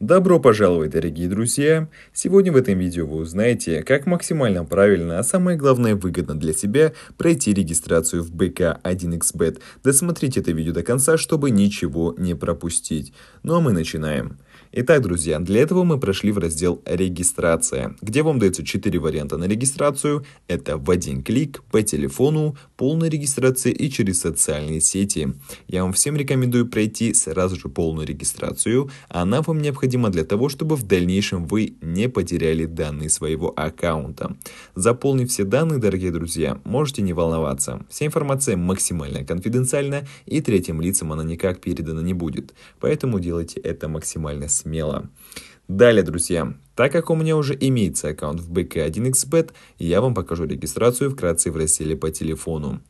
Добро пожаловать, дорогие друзья! Сегодня в этом видео вы узнаете, как максимально правильно, а самое главное выгодно для себя пройти регистрацию в БК 1xbet. Досмотрите это видео до конца, чтобы ничего не пропустить. Ну а мы начинаем. Итак, друзья, для этого мы прошли в раздел «Регистрация», где вам дается 4 варианта на регистрацию. Это в один клик, по телефону, полная регистрация и через социальные сети. Я вам всем рекомендую пройти сразу же полную регистрацию. Она вам необходима для того, чтобы в дальнейшем вы не потеряли данные своего аккаунта. Заполнив все данные, дорогие друзья, можете не волноваться. Вся информация максимально конфиденциальна и третьим лицам она никак передана не будет. Поэтому делайте это максимально довольно смело. Далее, друзья, так как у меня уже имеется аккаунт в BK1xBet, я вам покажу регистрацию вкратце в разделе по телефону.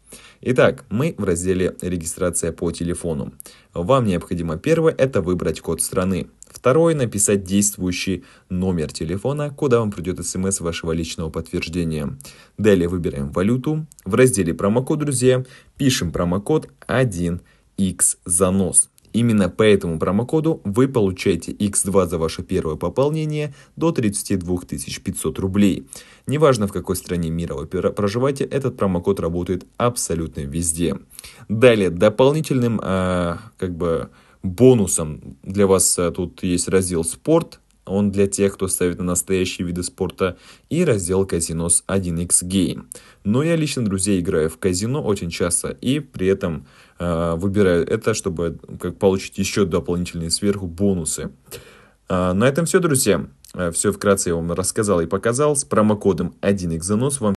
Итак, мы в разделе «Регистрация по телефону». Вам необходимо первое – это выбрать код страны. Второе – написать действующий номер телефона, куда вам придет смс вашего личного подтверждения. Далее выбираем валюту. В разделе «Промокод, друзья» пишем промокод 1 x занос Именно по этому промокоду вы получаете X2 за ваше первое пополнение до 32 500 рублей. Неважно в какой стране мира вы проживаете, этот промокод работает абсолютно везде. Далее, дополнительным э, как бы бонусом для вас э, тут есть раздел «Спорт», он для тех, кто ставит на настоящие виды спорта, и раздел казино с 1x Game. Но я лично, друзей играю в казино очень часто и при этом э, выбираю это, чтобы как, получить еще дополнительные сверху бонусы. Э, на этом все, друзья. Э, все вкратце я вам рассказал и показал. С промокодом 1x занос вам